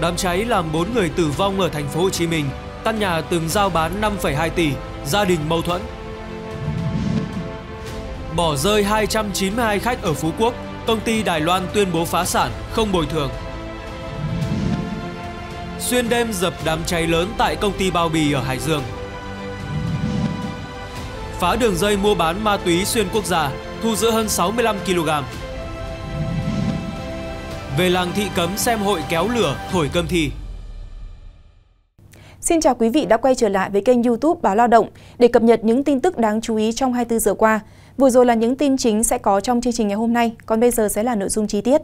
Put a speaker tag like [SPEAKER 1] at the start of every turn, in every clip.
[SPEAKER 1] Đám cháy làm 4 người tử vong ở thành phố Hồ Chí Minh, căn nhà từng giao bán 5,2 tỷ, gia đình mâu thuẫn. Bỏ rơi 292 khách ở Phú Quốc, công ty Đài Loan tuyên bố phá sản, không bồi thường. Xuyên đêm dập đám cháy lớn tại công ty bao bì ở Hải Dương. Phá đường dây mua bán ma túy xuyên quốc gia, thu giữ hơn 65 kg về làng thị cấm xem hội kéo lửa thổi cơm thi. Xin chào quý vị đã quay trở lại với kênh youtube Báo Lao Động để cập nhật những tin tức đáng chú ý trong 24 giờ qua. Vừa rồi là những tin chính sẽ có trong chương trình ngày hôm nay, còn bây giờ sẽ là nội dung chi tiết.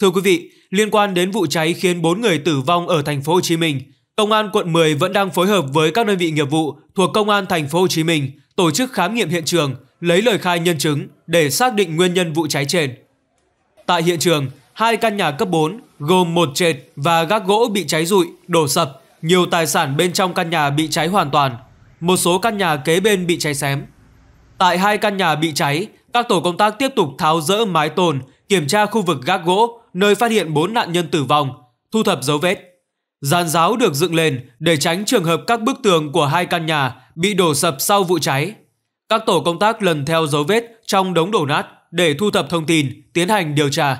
[SPEAKER 1] Thưa quý vị, liên quan đến vụ cháy khiến 4 người tử vong ở thành phố Hồ Chí Minh, Công an quận 10 vẫn đang phối hợp với các đơn vị nghiệp vụ thuộc Công an thành phố Hồ Chí Minh tổ chức khám nghiệm hiện trường, lấy lời khai nhân chứng để xác định nguyên nhân vụ cháy trên. Tại hiện trường, hai căn nhà cấp 4 gồm một trệt và gác gỗ bị cháy rụi, đổ sập, nhiều tài sản bên trong căn nhà bị cháy hoàn toàn, một số căn nhà kế bên bị cháy xém. Tại hai căn nhà bị cháy, các tổ công tác tiếp tục tháo rỡ mái tôn kiểm tra khu vực gác gỗ nơi phát hiện 4 nạn nhân tử vong, thu thập dấu vết. Giàn giáo được dựng lên để tránh trường hợp các bức tường của hai căn nhà bị đổ sập sau vụ cháy. Các tổ công tác lần theo dấu vết trong đống đổ nát để thu thập thông tin, tiến hành điều tra.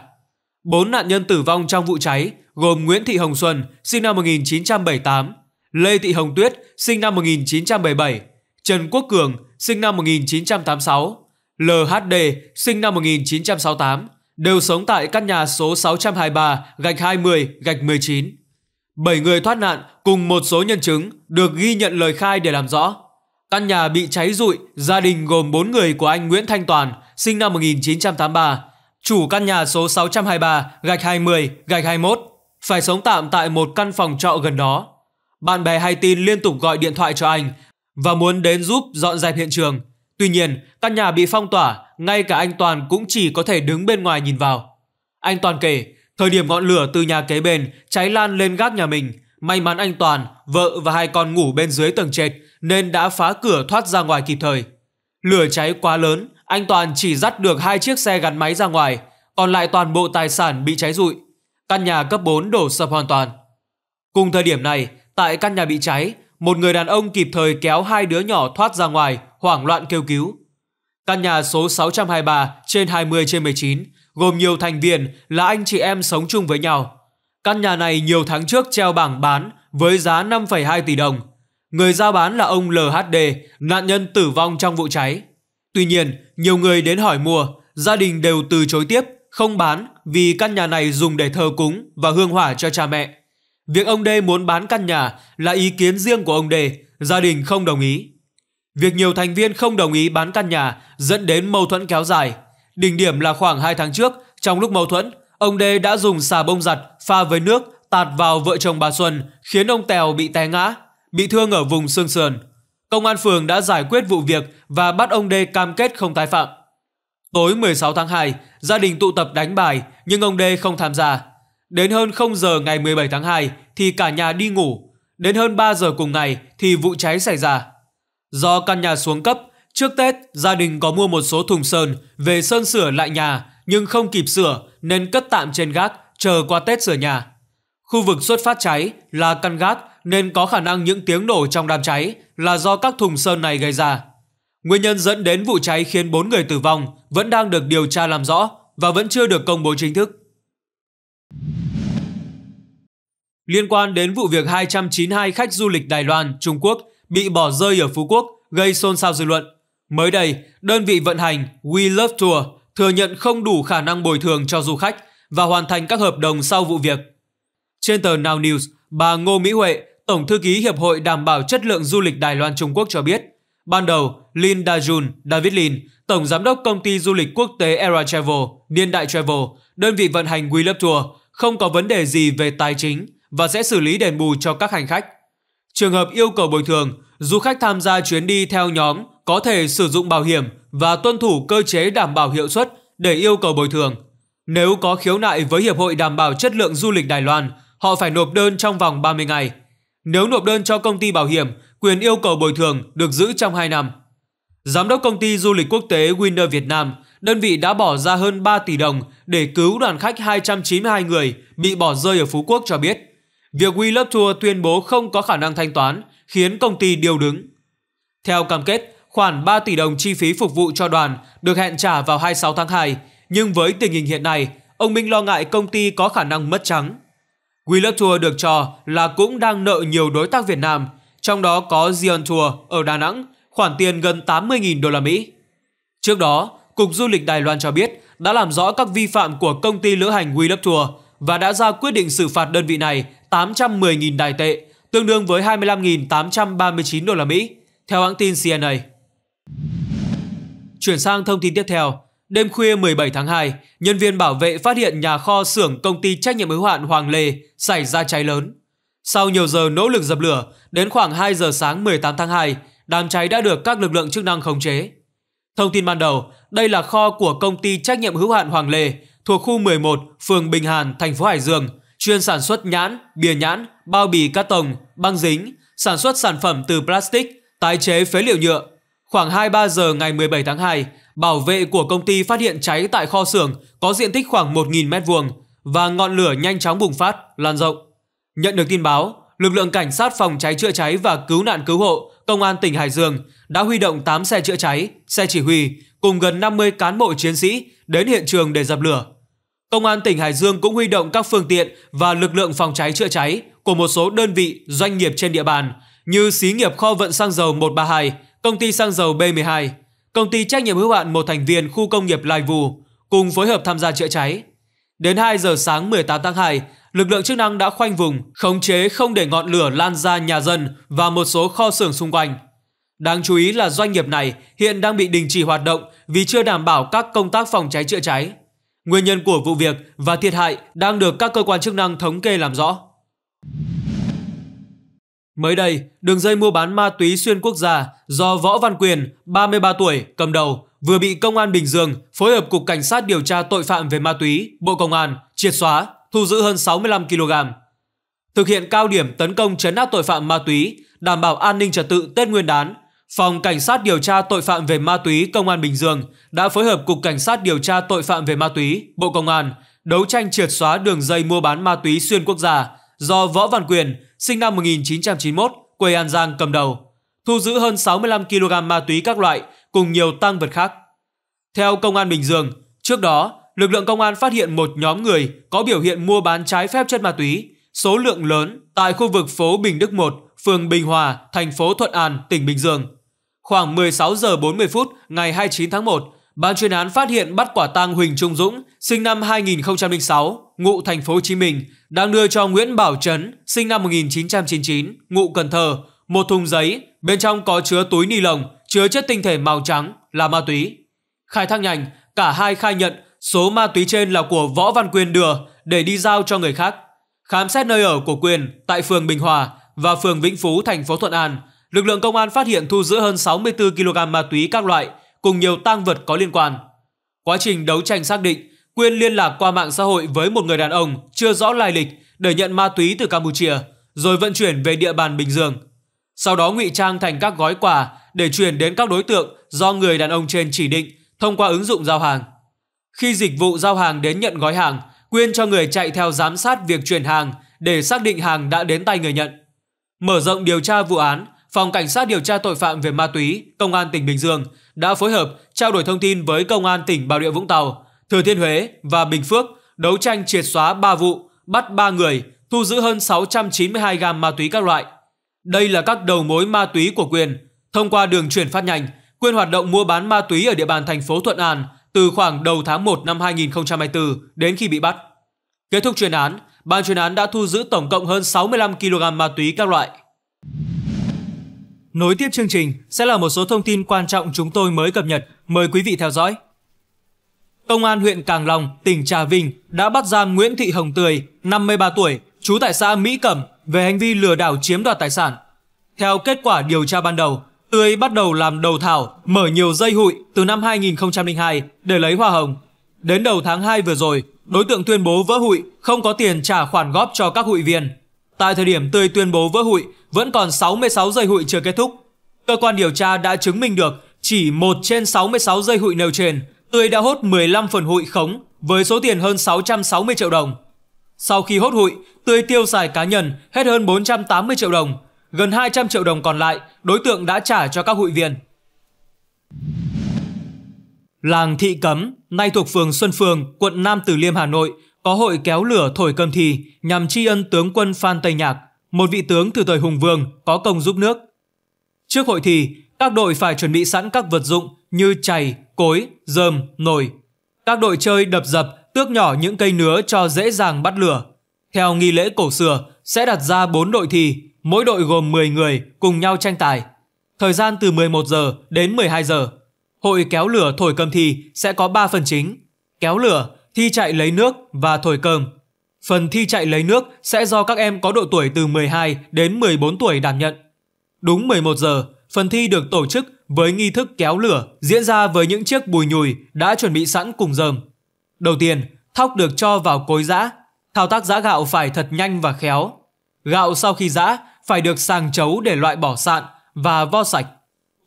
[SPEAKER 1] Bốn nạn nhân tử vong trong vụ cháy gồm Nguyễn Thị Hồng Xuân, sinh năm 1978, Lê Thị Hồng Tuyết, sinh năm 1977, Trần Quốc Cường, sinh năm 1986, LHD, sinh năm 1968, đều sống tại căn nhà số 623 gạch 20 gạch 19. Bảy người thoát nạn cùng một số nhân chứng được ghi nhận lời khai để làm rõ. Căn nhà bị cháy rụi, gia đình gồm bốn người của anh Nguyễn Thanh Toàn, sinh năm 1983, chủ căn nhà số 623 gạch 20 gạch 21 phải sống tạm tại một căn phòng trọ gần đó. Bạn bè hay tin liên tục gọi điện thoại cho anh và muốn đến giúp dọn dẹp hiện trường. Tuy nhiên, căn nhà bị phong tỏa, ngay cả anh Toàn cũng chỉ có thể đứng bên ngoài nhìn vào. Anh Toàn kể, thời điểm ngọn lửa từ nhà kế bên cháy lan lên gác nhà mình, may mắn anh Toàn, vợ và hai con ngủ bên dưới tầng trệt nên đã phá cửa thoát ra ngoài kịp thời. Lửa cháy quá lớn, anh Toàn chỉ dắt được hai chiếc xe gắn máy ra ngoài, còn lại toàn bộ tài sản bị cháy rụi. Căn nhà cấp 4 đổ sập hoàn toàn. Cùng thời điểm này, tại căn nhà bị cháy, một người đàn ông kịp thời kéo hai đứa nhỏ thoát ra ngoài, hoảng loạn kêu cứu. Căn nhà số 623 trên 20 trên 19 gồm nhiều thành viên là anh chị em sống chung với nhau. Căn nhà này nhiều tháng trước treo bảng bán với giá 5,2 tỷ đồng. Người giao bán là ông LHD, nạn nhân tử vong trong vụ cháy. Tuy nhiên, nhiều người đến hỏi mua, gia đình đều từ chối tiếp, không bán vì căn nhà này dùng để thờ cúng và hương hỏa cho cha mẹ. Việc ông Đê muốn bán căn nhà là ý kiến riêng của ông Đê, gia đình không đồng ý. Việc nhiều thành viên không đồng ý bán căn nhà dẫn đến mâu thuẫn kéo dài. Đỉnh điểm là khoảng 2 tháng trước, trong lúc mâu thuẫn, ông Đê đã dùng xà bông giặt pha với nước tạt vào vợ chồng bà Xuân khiến ông Tèo bị té ngã, bị thương ở vùng xương sườn công an phường đã giải quyết vụ việc và bắt ông Đê cam kết không tái phạm. Tối 16 tháng 2, gia đình tụ tập đánh bài nhưng ông Đê không tham gia. Đến hơn 0 giờ ngày 17 tháng 2 thì cả nhà đi ngủ. Đến hơn 3 giờ cùng ngày thì vụ cháy xảy ra. Do căn nhà xuống cấp, trước Tết gia đình có mua một số thùng sơn về sơn sửa lại nhà nhưng không kịp sửa nên cất tạm trên gác chờ qua Tết sửa nhà. Khu vực xuất phát cháy là căn gác nên có khả năng những tiếng nổ trong đám cháy là do các thùng sơn này gây ra. Nguyên nhân dẫn đến vụ cháy khiến 4 người tử vong vẫn đang được điều tra làm rõ và vẫn chưa được công bố chính thức. Liên quan đến vụ việc 292 khách du lịch Đài Loan, Trung Quốc bị bỏ rơi ở Phú Quốc gây xôn xao dư luận, mới đây, đơn vị vận hành We Love Tour thừa nhận không đủ khả năng bồi thường cho du khách và hoàn thành các hợp đồng sau vụ việc. Trên tờ Now News, bà Ngô Mỹ Huệ, Tổng thư ký Hiệp hội Đảm bảo chất lượng du lịch Đài Loan Trung Quốc cho biết, ban đầu Lin Dajun, David Lin, tổng giám đốc công ty du lịch quốc tế Era Travel, Niên Đại Travel, đơn vị vận hành WeLove Tour, không có vấn đề gì về tài chính và sẽ xử lý đền bù cho các hành khách. Trường hợp yêu cầu bồi thường, du khách tham gia chuyến đi theo nhóm có thể sử dụng bảo hiểm và tuân thủ cơ chế đảm bảo hiệu suất để yêu cầu bồi thường. Nếu có khiếu nại với Hiệp hội Đảm bảo Chất lượng Du lịch Đài Loan, họ phải nộp đơn trong vòng 30 ngày – nếu nộp đơn cho công ty bảo hiểm, quyền yêu cầu bồi thường được giữ trong 2 năm. Giám đốc công ty du lịch quốc tế Winner Việt Nam, đơn vị đã bỏ ra hơn 3 tỷ đồng để cứu đoàn khách 292 người bị bỏ rơi ở Phú Quốc cho biết. Việc We Love Tour tuyên bố không có khả năng thanh toán khiến công ty điều đứng. Theo cam kết, khoản 3 tỷ đồng chi phí phục vụ cho đoàn được hẹn trả vào 26 tháng 2, nhưng với tình hình hiện nay, ông Minh lo ngại công ty có khả năng mất trắng. Wheeler Tour được cho là cũng đang nợ nhiều đối tác Việt Nam, trong đó có Zion Tour ở Đà Nẵng, khoản tiền gần 80.000 đô la Mỹ. Trước đó, Cục Du lịch Đài Loan cho biết đã làm rõ các vi phạm của công ty lữ hành Wheeler Tour và đã ra quyết định xử phạt đơn vị này 810.000 đài tệ, tương đương với 25.839 đô la Mỹ, theo hãng tin CNA. Chuyển sang thông tin tiếp theo, Đêm khuya 17 tháng 2, nhân viên bảo vệ phát hiện nhà kho xưởng công ty trách nhiệm hữu hạn Hoàng Lê xảy ra cháy lớn. Sau nhiều giờ nỗ lực dập lửa, đến khoảng 2 giờ sáng 18 tháng 2, đám cháy đã được các lực lượng chức năng khống chế. Thông tin ban đầu, đây là kho của công ty trách nhiệm hữu hạn Hoàng Lê thuộc khu 11, phường Bình Hàn, thành phố Hải Dương, chuyên sản xuất nhãn, bìa nhãn, bao bì cát tông, băng dính, sản xuất sản phẩm từ plastic, tái chế phế liệu nhựa. Khoảng 23 giờ ngày 17 tháng 2, Bảo vệ của công ty phát hiện cháy tại kho xưởng có diện tích khoảng 1.000 m2 và ngọn lửa nhanh chóng bùng phát, lan rộng. Nhận được tin báo, lực lượng cảnh sát phòng cháy chữa cháy và cứu nạn cứu hộ Công an tỉnh Hải Dương đã huy động 8 xe chữa cháy, xe chỉ huy cùng gần 50 cán bộ chiến sĩ đến hiện trường để dập lửa. Công an tỉnh Hải Dương cũng huy động các phương tiện và lực lượng phòng cháy chữa cháy của một số đơn vị doanh nghiệp trên địa bàn như xí nghiệp kho vận xăng dầu 132, công ty xăng dầu B12, công ty trách nhiệm hữu hạn một thành viên khu công nghiệp Lai Vu cùng phối hợp tham gia chữa cháy. Đến 2 giờ sáng 18 tháng 2, lực lượng chức năng đã khoanh vùng, khống chế không để ngọn lửa lan ra nhà dân và một số kho xưởng xung quanh. Đáng chú ý là doanh nghiệp này hiện đang bị đình chỉ hoạt động vì chưa đảm bảo các công tác phòng cháy chữa cháy. Nguyên nhân của vụ việc và thiệt hại đang được các cơ quan chức năng thống kê làm rõ. Mới đây, đường dây mua bán ma túy xuyên quốc gia do Võ Văn Quyền, 33 tuổi, cầm đầu, vừa bị Công an Bình Dương phối hợp Cục Cảnh sát điều tra tội phạm về ma túy, Bộ Công an, triệt xóa, thu giữ hơn 65 kg. Thực hiện cao điểm tấn công chấn áp tội phạm ma túy, đảm bảo an ninh trật tự Tết Nguyên đán, Phòng Cảnh sát điều tra tội phạm về ma túy Công an Bình Dương đã phối hợp Cục Cảnh sát điều tra tội phạm về ma túy, Bộ Công an, đấu tranh triệt xóa đường dây mua bán ma túy xuyên quốc gia do Võ Văn Quyền, sinh năm 1991, quê An Giang cầm đầu, thu giữ hơn 65 kg ma túy các loại cùng nhiều tăng vật khác. Theo công an Bình Dương, trước đó, lực lượng công an phát hiện một nhóm người có biểu hiện mua bán trái phép chất ma túy, số lượng lớn tại khu vực phố Bình Đức 1, phường Bình Hòa, thành phố Thuận An, tỉnh Bình Dương. Khoảng 16 giờ 40 phút ngày 29 tháng 1, Ban chuyên án phát hiện bắt quả tang Huỳnh Trung Dũng, sinh năm 2006, ngụ thành phố Hồ Chí Minh, đang đưa cho Nguyễn Bảo Trấn, sinh năm 1999, ngụ Cần Thơ, một thùng giấy, bên trong có chứa túi ni lông, chứa chất tinh thể màu trắng là ma túy. Khai thác nhanh, cả hai khai nhận số ma túy trên là của Võ Văn Quyền đưa để đi giao cho người khác. Khám xét nơi ở của Quyền tại phường Bình Hòa và phường Vĩnh Phú, thành phố Thuận An, lực lượng công an phát hiện thu giữ hơn 64 kg ma túy các loại – cùng nhiều tang vật có liên quan. Quá trình đấu tranh xác định, Quyên liên lạc qua mạng xã hội với một người đàn ông chưa rõ lai lịch để nhận ma túy từ Campuchia, rồi vận chuyển về địa bàn Bình Dương. Sau đó ngụy trang thành các gói quà để chuyển đến các đối tượng do người đàn ông trên chỉ định thông qua ứng dụng giao hàng. Khi dịch vụ giao hàng đến nhận gói hàng, Quyên cho người chạy theo giám sát việc chuyển hàng để xác định hàng đã đến tay người nhận. Mở rộng điều tra vụ án, Phòng Cảnh sát điều tra tội phạm về ma túy, Công an tỉnh Bình Dương đã phối hợp trao đổi thông tin với Công an tỉnh Bà Rịa Vũng Tàu, Thừa Thiên Huế và Bình Phước đấu tranh triệt xóa 3 vụ, bắt 3 người, thu giữ hơn 692 gam ma túy các loại. Đây là các đầu mối ma túy của Quyền. Thông qua đường chuyển phát nhanh, Quyền hoạt động mua bán ma túy ở địa bàn thành phố Thuận An từ khoảng đầu tháng 1 năm 2024 đến khi bị bắt. Kết thúc chuyên án, ban chuyên án đã thu giữ tổng cộng hơn 65 kg ma túy các loại. Nối tiếp chương trình sẽ là một số thông tin quan trọng chúng tôi mới cập nhật. Mời quý vị theo dõi. Công an huyện Càng Long, tỉnh Trà Vinh đã bắt giam Nguyễn Thị Hồng Tươi, 53 tuổi, trú tại xã Mỹ Cẩm về hành vi lừa đảo chiếm đoạt tài sản. Theo kết quả điều tra ban đầu, Tươi bắt đầu làm đầu thảo, mở nhiều dây hụi từ năm 2002 để lấy hoa hồng. Đến đầu tháng 2 vừa rồi, đối tượng tuyên bố vỡ hụi, không có tiền trả khoản góp cho các hụi viên. Tại thời điểm Tươi tuyên bố vỡ hụi, vẫn còn 66 dây hụi chưa kết thúc. Cơ quan điều tra đã chứng minh được chỉ 1 trên 66 dây hụi nêu trên, Tươi đã hốt 15 phần hụi khống với số tiền hơn 660 triệu đồng. Sau khi hốt hụi, Tươi tiêu xài cá nhân hết hơn 480 triệu đồng, gần 200 triệu đồng còn lại đối tượng đã trả cho các hụi viên. Làng Thị Cấm, nay thuộc phường Xuân Phương, quận Nam Từ Liêm, Hà Nội, có hội kéo lửa thổi cơm thì nhằm tri ân tướng quân Phan Tây Nhạc một vị tướng từ thời Hùng Vương có công giúp nước. Trước hội thi, các đội phải chuẩn bị sẵn các vật dụng như chày, cối, dơm, nồi. Các đội chơi đập dập, tước nhỏ những cây nứa cho dễ dàng bắt lửa. Theo nghi lễ cổ xưa, sẽ đặt ra 4 đội thi, mỗi đội gồm 10 người cùng nhau tranh tài. Thời gian từ 11 giờ đến 12 giờ. Hội kéo lửa thổi cơm thi sẽ có 3 phần chính: kéo lửa, thi chạy lấy nước và thổi cơm. Phần thi chạy lấy nước sẽ do các em có độ tuổi từ 12 đến 14 tuổi đảm nhận. Đúng 11 giờ, phần thi được tổ chức với nghi thức kéo lửa diễn ra với những chiếc bùi nhùi đã chuẩn bị sẵn cùng dơm. Đầu tiên, thóc được cho vào cối giã. Thao tác giã gạo phải thật nhanh và khéo. Gạo sau khi giã phải được sàng chấu để loại bỏ sạn và vo sạch.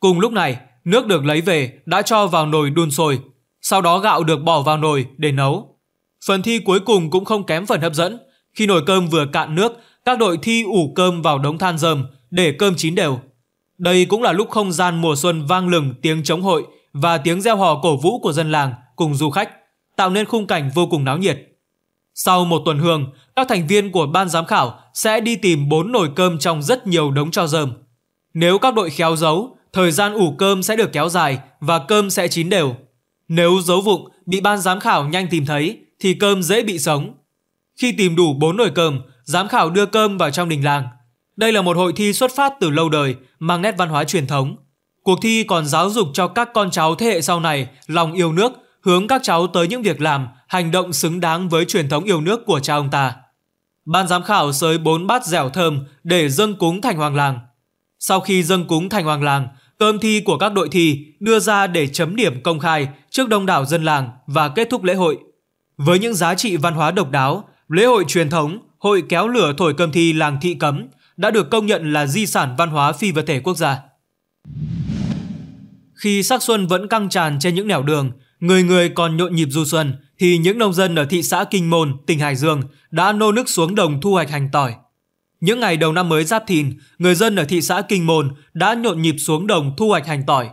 [SPEAKER 1] Cùng lúc này, nước được lấy về đã cho vào nồi đun sôi. Sau đó gạo được bỏ vào nồi để nấu. Phần thi cuối cùng cũng không kém phần hấp dẫn. Khi nồi cơm vừa cạn nước, các đội thi ủ cơm vào đống than rơm để cơm chín đều. Đây cũng là lúc không gian mùa xuân vang lừng tiếng chống hội và tiếng reo hò cổ vũ của dân làng cùng du khách, tạo nên khung cảnh vô cùng náo nhiệt. Sau một tuần hương, các thành viên của ban giám khảo sẽ đi tìm bốn nồi cơm trong rất nhiều đống cho rơm. Nếu các đội khéo giấu, thời gian ủ cơm sẽ được kéo dài và cơm sẽ chín đều. Nếu dấu vụng bị ban giám khảo nhanh tìm thấy, thì cơm dễ bị sống. Khi tìm đủ 4 nồi cơm, giám khảo đưa cơm vào trong đình làng. Đây là một hội thi xuất phát từ lâu đời, mang nét văn hóa truyền thống. Cuộc thi còn giáo dục cho các con cháu thế hệ sau này lòng yêu nước, hướng các cháu tới những việc làm, hành động xứng đáng với truyền thống yêu nước của cha ông ta. Ban giám khảo sới bốn bát dẻo thơm để dâng cúng thành hoàng làng. Sau khi dâng cúng thành hoàng làng, cơm thi của các đội thi đưa ra để chấm điểm công khai trước đông đảo dân làng và kết thúc lễ hội. Với những giá trị văn hóa độc đáo, lễ hội truyền thống Hội kéo lửa thổi cơm thi làng Thị Cấm đã được công nhận là di sản văn hóa phi vật thể quốc gia. Khi sắc xuân vẫn căng tràn trên những nẻo đường, người người còn nhộn nhịp du xuân, thì những nông dân ở thị xã Kinh Môn, tỉnh Hải Dương đã nô nức xuống đồng thu hoạch hành tỏi. Những ngày đầu năm mới giáp thìn, người dân ở thị xã Kinh Môn đã nhộn nhịp xuống đồng thu hoạch hành tỏi.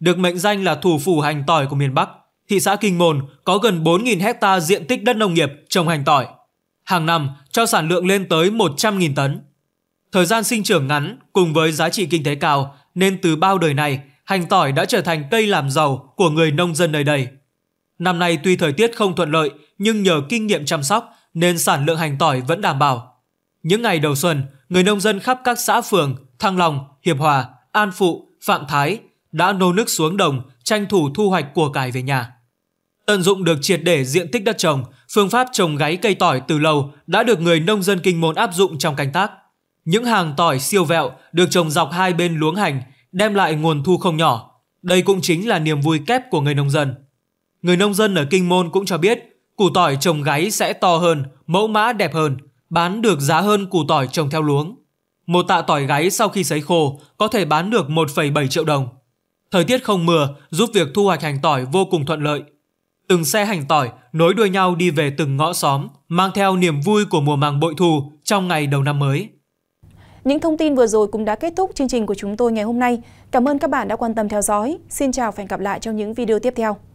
[SPEAKER 1] Được mệnh danh là thủ phủ hành tỏi của miền Bắc, thị xã Kinh Môn có gần 4.000 hecta diện tích đất nông nghiệp trồng hành tỏi. Hàng năm cho sản lượng lên tới 100.000 tấn. Thời gian sinh trưởng ngắn cùng với giá trị kinh tế cao nên từ bao đời này, hành tỏi đã trở thành cây làm giàu của người nông dân nơi đây. Năm nay tuy thời tiết không thuận lợi nhưng nhờ kinh nghiệm chăm sóc nên sản lượng hành tỏi vẫn đảm bảo. Những ngày đầu xuân, người nông dân khắp các xã phường Thăng Long, Hiệp Hòa, An Phụ, Phạm Thái đã nô nước xuống đồng tranh thủ thu hoạch của cải về nhà. Tận dụng được triệt để diện tích đất trồng, phương pháp trồng gáy cây tỏi từ lâu đã được người nông dân kinh môn áp dụng trong canh tác. Những hàng tỏi siêu vẹo được trồng dọc hai bên luống hành đem lại nguồn thu không nhỏ. Đây cũng chính là niềm vui kép của người nông dân. Người nông dân ở Kinh Môn cũng cho biết củ tỏi trồng gáy sẽ to hơn, mẫu mã đẹp hơn, bán được giá hơn củ tỏi trồng theo luống. Một tạ tỏi gáy sau khi sấy khô có thể bán được 1,7 triệu đồng. Thời tiết không mưa giúp việc thu hoạch hành tỏi vô cùng thuận lợi. Từng xe hành tỏi nối đuôi nhau đi về từng ngõ xóm, mang theo niềm vui của mùa màng bội thu trong ngày đầu năm mới. Những thông tin vừa rồi cũng đã kết thúc chương trình của chúng tôi ngày hôm nay. Cảm ơn các bạn đã quan tâm theo dõi. Xin chào và hẹn gặp lại trong những video tiếp theo.